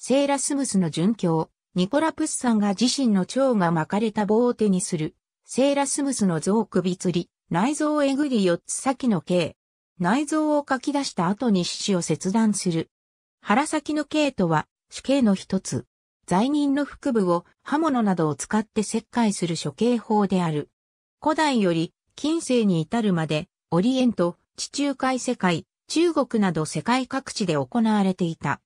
セーラスムスの殉教、ニコラ・プッサンが自身の蝶が巻かれた棒を手にする、セーラスムスの像首吊り、内臓をえぐり4つ先の刑。内臓を書き出した後に四肢を切断する。腹先の刑とは、死刑の一つ。罪人の腹部を刃物などを使って切開する処刑法である。古代より近世に至るまで、オリエント、地中海世界、中国など世界各地で行われていた。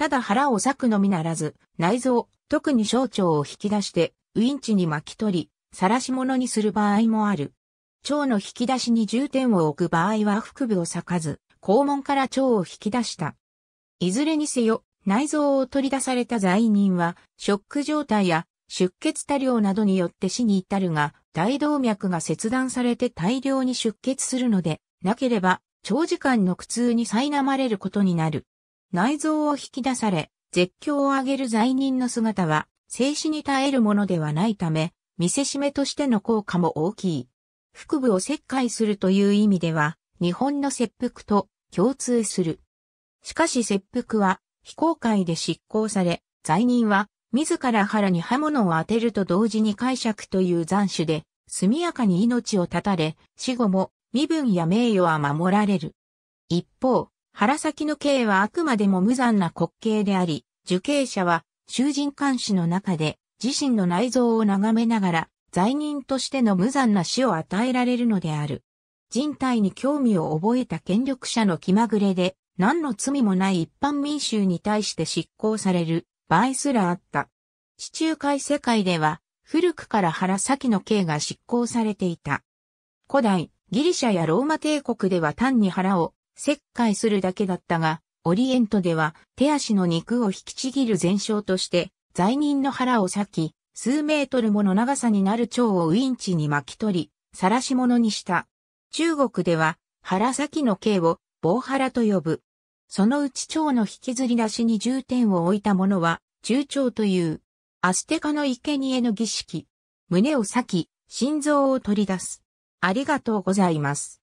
ただ腹を裂くのみならず、内臓、特に小腸を引き出して、ウインチに巻き取り、晒し物にする場合もある。腸の引き出しに重点を置く場合は腹部を裂かず、肛門から腸を引き出した。いずれにせよ、内臓を取り出された罪人は、ショック状態や出血多量などによって死に至るが、大動脈が切断されて大量に出血するので、なければ長時間の苦痛に苛まれることになる。内臓を引き出され、絶叫を上げる罪人の姿は、静止に耐えるものではないため、見せしめとしての効果も大きい。腹部を切開するという意味では、日本の切腹と共通する。しかし切腹は非公開で執行され、罪人は自ら腹に刃物を当てると同時に解釈という斬首で、速やかに命を絶たれ、死後も身分や名誉は守られる。一方、原崎の刑はあくまでも無残な滑稽であり、受刑者は囚人監視の中で自身の内臓を眺めながら罪人としての無残な死を与えられるのである。人体に興味を覚えた権力者の気まぐれで何の罪もない一般民衆に対して執行される場合すらあった。地中海世界では古くから原崎の刑が執行されていた。古代、ギリシャやローマ帝国では単に腹を切開するだけだったが、オリエントでは手足の肉を引きちぎる前哨として、罪人の腹を裂き、数メートルもの長さになる蝶をウインチに巻き取り、晒し物にした。中国では、腹きの刑を棒腹と呼ぶ。そのうち蝶の引きずり出しに重点を置いたものは、中蝶という、アステカの生贄の儀式。胸を裂き、心臓を取り出す。ありがとうございます。